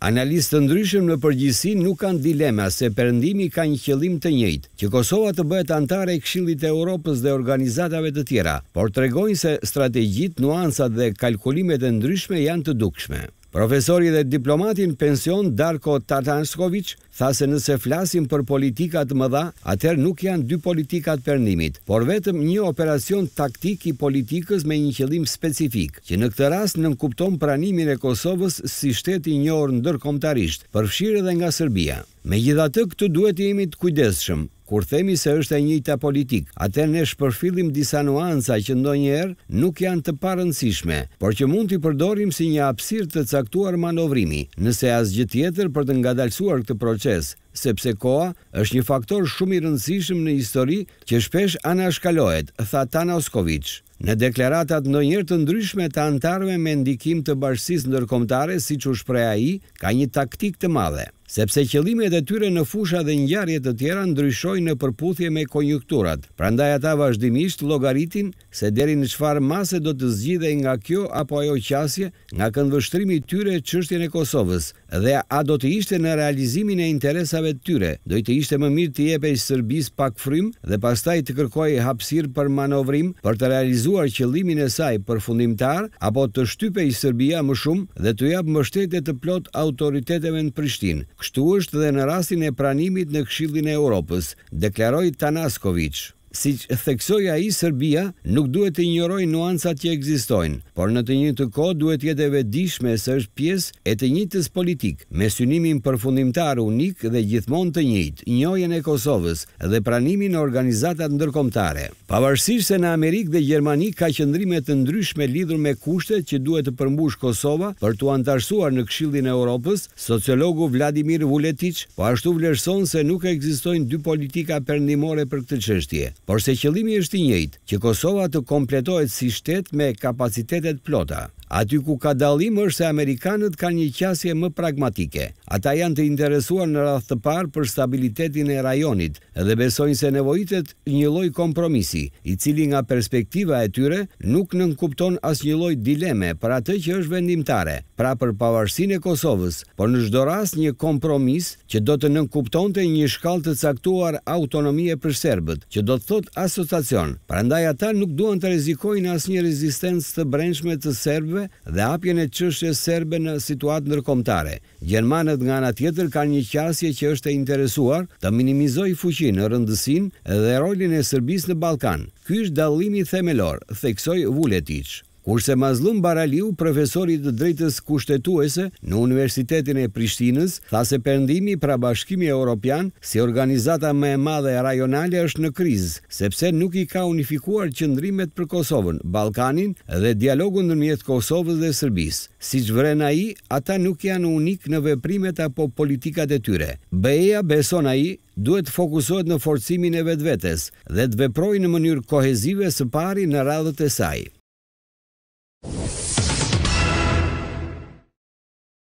Analistë të ndryshëm në përgjithësi nuk kanë dilema se perëndimi ka një qëllim të njëjtë, që Kosova të bëhet antare e Këshillit të Evropës dhe organizatave të tjera, por tregojnë se strategjitë, nuancat dhe kalkulimet e ndryshme janë të dukshme. Profesori dhe diplomatin pension Darko Tatansković tha se nëse flasim për politika të mëdha, atëherë nuk janë dy politika të perndimit, por vetëm një operacion taktik i politikës me një qëllim specifik, që në këtë rast nënkupton pranimin e Kosovës si shteti i njohur ndërkombëtarisht, përfshirë edhe nga Serbia. Megjithatë, këtu duhet të jemi të kujdesshëm. Kur themi se është e njëjta politik, atë ne shpërfillim disa nuanca që ndonjëherë nuk janë të parëndësishme, por që mund t'i përdorim si një hapësirë të caktuar manovrimi, nëse asgjë tjetër për të ngadalësuar këtë proces sepse koha është një faktor shumë i rëndësishëm në histori që shpesh anashkalohet, tha Oskoviç. Në deklaratat në njërë të ndryshme të antarve me ndikim të bashkësis nërkomtare, si që shpreja i, ka një taktik të madhe, sepse qëlimet e tyre në fusha dhe njarje të tjera ndryshoj në përputhje me konjunkturat, prandaj ata vazhdimisht logaritin se deri në qfar mase do të zgjide nga kjo apo ajo qasje nga këndvështrimi tyre qështjen e Kosovës dhe a do të ishte në realizimin e interesave vendeve tyre, dojtë të ishte më mirë të jepe i Sërbis pak frym dhe pastaj të kërkoj hapsir për manovrim për të realizuar qëllimin e saj për fundimtar, apo të shtype i Sërbia më shumë dhe të japë mështetet të plot autoriteteve në Prishtin. Kështu është dhe në rastin e pranimit në kshillin e Europës, deklaroj Tanaskovic. Si që theksoja i Serbia, nuk duhet të njëroj nuansat që egzistojnë, por në të një të ko duhet jetë e vedishme së është pies e të njëtës politik, me synimin përfundimtar unik dhe gjithmon të njët, njojën e Kosovës dhe pranimin organizatat ndërkomtare. Pavarësisht se në Amerikë dhe Gjermani ka qëndrimet të ndryshme lidhur me kushtet që duhet të përmbush Kosova për të antarësuar në këshillin e Europës, sociologu Vladimir Vuletic, po ashtu vlerëson se nuk egzistojnë dy politika përndimore për këtë qështje por se qëllimi është i njëjtë, që Kosova të kompletohet si shtet me kapacitetet plota. Aty ku ka dalim është se Amerikanët ka një qasje më pragmatike. Ata janë të interesuar në rath të parë për stabilitetin e rajonit dhe besojnë se nevojitet një loj kompromisi, i cili nga perspektiva e tyre nuk nënkupton as një loj dileme për atë që është vendimtare, pra për pavarësin e Kosovës, por në ras një kompromis që do të nënkupton të një shkall të caktuar autonomie për Serbët, që do të thot asociacion, pra ndaj ata nuk duan të rezikojnë as një të brendshme të Serbë serbe dhe apjen e çështjes serbe në situatë ndërkombëtare. Gjermanët nga ana tjetër kanë një qasje që është e interesuar të minimizojë fuqinë në rëndësinë dhe rolin e Serbisë në Ballkan. Ky është dallimi themelor, theksoi Vuletić. Kurse Mazlum Baraliu, profesor i të drejtës kushtetuese në Universitetin e Prishtinës, tha se perëndimi pra Bashkimi Evropian, si organizata më e madhe rajonale është në krizë, sepse nuk i ka unifikuar qëndrimet për Kosovën, Ballkanin dhe dialogun ndërmjet Kosovës dhe Serbisë. Siç vren ai, ata nuk janë unik në veprimet apo politikat e tyre. BE-ja beson ai duhet të fokusohet në forcimin e vetvetes dhe të veprojë në mënyrë kohezive së pari në radhët e saj.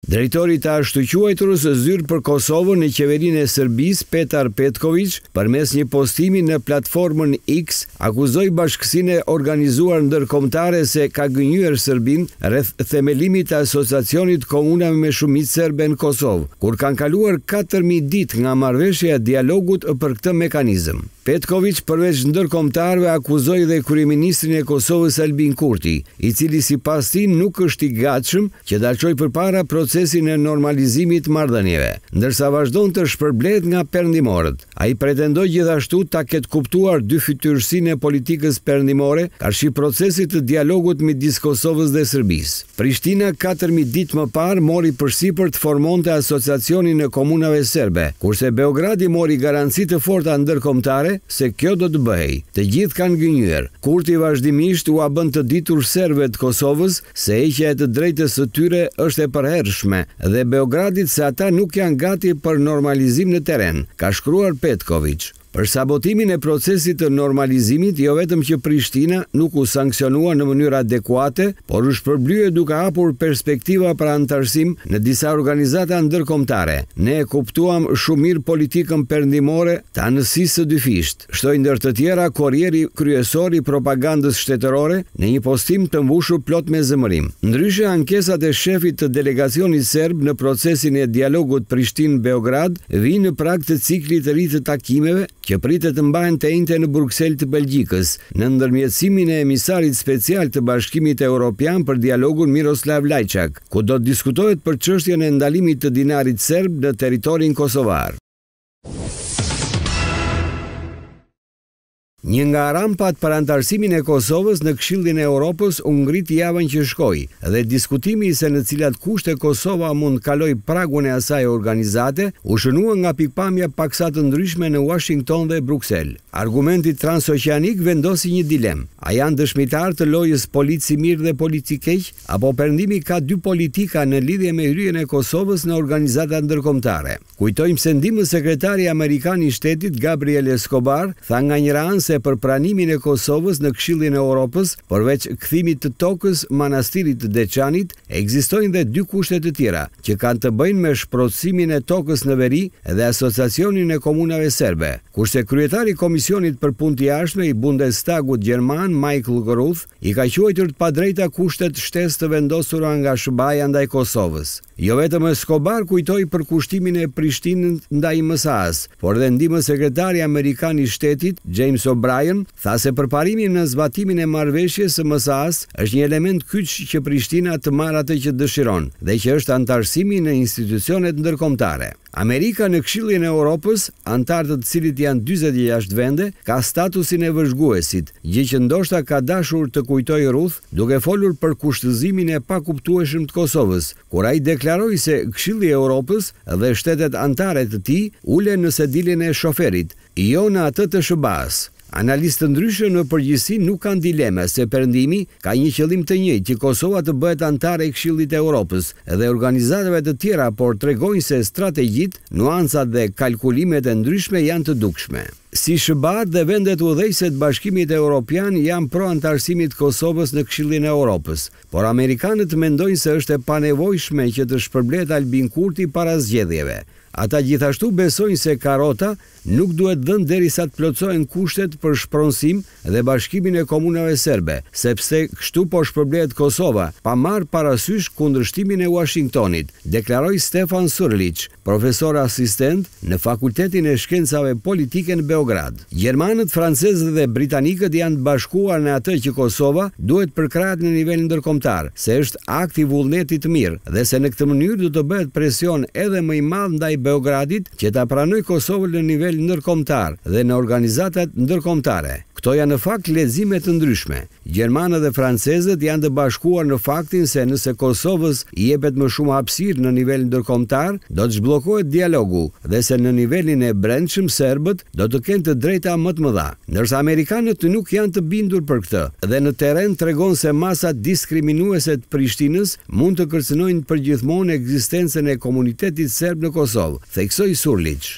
Drejtori i është të së zyrë për Kosovën në qeverin e Sërbis, Petar Petkoviç, për mes një postimi në platformën X, akuzoj bashkësine organizuar në dërkomtare se ka gënyër Serbin rreth themelimit të asociacionit komunave me shumit sërbe në Kosovë, kur kanë kaluar 4.000 dit nga marveshja dialogut për këtë mekanizm. Petkoviç përveç në dërkomtarve akuzoj dhe kuriministrin e Kosovës Albin Kurti, i cili si tij nuk është i gatshëm që dalqoj për para proces procesin e normalizimit mardhënjeve, ndërsa vazhdojnë të shpërblet nga përndimorët. A i pretendoj gjithashtu ta ketë kuptuar dy fytyrësin e politikës përndimore, ka shi procesit të dialogut mi diskosovës dhe Sërbis. Prishtina 4.000 dit më par mori përsi për të formon të asociacionin e komunave serbe, kurse Beogradi mori garanci të forta ndërkomtare se kjo do të bëhej. Të gjithë kanë gënyër, kur të i vazhdimisht u abën të ditur serbe Kosovës se eqja e të drejtës të tyre është e përhershme ndryshme dhe Beogradit se ata nuk janë gati për normalizim në teren, ka shkruar Petkovic për sabotimin e procesit të normalizimit jo vetëm që Prishtina nuk u sankcionua në mënyrë adekuate, por u shpërblye duke hapur perspektiva për antarësim në disa organizata ndërkombëtare. Ne e kuptuam shumë mirë politikën perëndimore të anësisë së dyfisht. Shtoi ndër të tjera korjeri kryesor i propagandës shtetërore në një postim të mbushur plot me zemërim. Ndryshe ankesat e shefit të delegacionit serb në procesin e dialogut Prishtinë-Beograd vinë në prag të ciklit të rritë takimeve që pritet të mbajnë të inte në Bruxelles të Belgjikës në ndërmjetësimin e emisarit special të bashkimit e Europian për dialogun Miroslav Lajçak, ku do të diskutohet për qështjën e ndalimit të dinarit serb në teritorin Kosovar. Një nga rampat për antarësimin e Kosovës në këshillin e Europës ungrit javën që shkoj dhe diskutimi se në cilat kushte Kosova mund kaloj pragun e asaj organizate u shënua nga pikpamja paksatë ndryshme në Washington dhe Bruxelles. Argumentit transoceanik vendosi një dilemë. A janë dëshmitar të lojës polici mirë dhe polici keq, apo përndimi ka dy politika në lidhje me hyrjen e Kosovës në organizata ndërkomtare? Kujtojmë se sekretari Amerikani shtetit Gabriel Escobar tha nga një ranë se për pranimin e Kosovës në Këshillin e Europës, përveç kthimit të tokës manastirit të Deçanit, ekzistojnë dhe dy kushte të tjera që kanë të bëjnë me shprotësimin e tokës në veri dhe asociacionin e komunave serbe. Kurse kryetari i Komisionit për Punti të Jashtme i Bundestagut gjerman Michael Gruth i ka quajtur të padrejta kushtet shtesë të vendosura nga Shbaja ndaj Kosovës. Jo vetëm Skobar kujtoi për kushtimin e Prishtinës ndaj Mësas, por dhe ndihmës sekretari amerikan i shtetit James Brian, tha se përparimi në zbatimin e marveshje së mësas është një element kyç që Prishtina të marrë atë që dëshiron dhe që është antarësimi në institucionet ndërkombëtare. Amerika në Këshillin e Europës, antar të cilit janë jashtë vende, ka statusin e vëzhguesit, gjë që ndoshta ka dashur të kujtojë Ruth, duke folur për kushtëzimin e pakuptueshëm të Kosovës, kur ai deklaroi se Këshilli i Europës dhe shtetet antare të tij ulen në sedilin e shoferit, jo në atë të SBA-s. Analistë të ndryshë në përgjësi nuk kanë dileme se përndimi ka një qëllim të njëjtë që Kosova të bëhet antare i këshillit e Europës edhe organizatëve të tjera, por tregojnë se strategjit, nuancat dhe kalkulimet e ndryshme janë të dukshme. Si shëbat dhe vendet u dhejset bashkimit e Europian janë pro antarësimit Kosovës në këshillin e Europës, por Amerikanët mendojnë se është e panevojshme që të shpërblet Albin Kurti para zgjedhjeve. Ata gjithashtu besojnë se karota nuk duhet dhënë derisa të plotësohen kushtet për shpronësim dhe bashkimin e komunave serbe, sepse kështu po shpërblet Kosova, pa marr parasysh kundërshtimin e Washingtonit, deklaroi Stefan Surlić, profesor asistent në Fakultetin e Shkencave Politike në Beograd. Gjermanët, francezët dhe britanikët janë të bashkuar në atë që Kosova duhet përkrahet në nivel ndërkombëtar, se është akt i vullnetit të mirë dhe se në këtë mënyrë do të bëhet presion edhe më i madh ndaj Beogradit që ta pranoj Kosovën në nivel ndërkombëtar dhe në organizatat ndërkombëtare. Kto janë në fakt lezime të ndryshme. Gjermanët dhe francezët janë të bashkuar në faktin se nëse Kosovës i jepet më shumë hapësirë në nivelin ndërkombëtar, do të zhbllokohet dialogu dhe se në nivelin e brendshëm serbët do të kenë të drejta më të mëdha. Ndërsa amerikanët nuk janë të bindur për këtë dhe në terren tregon se masa diskriminuese të Prishtinës mund të kërcënojnë përgjithmonë ekzistencën e komunitetit serb në Kosovë, theksoi Surliç.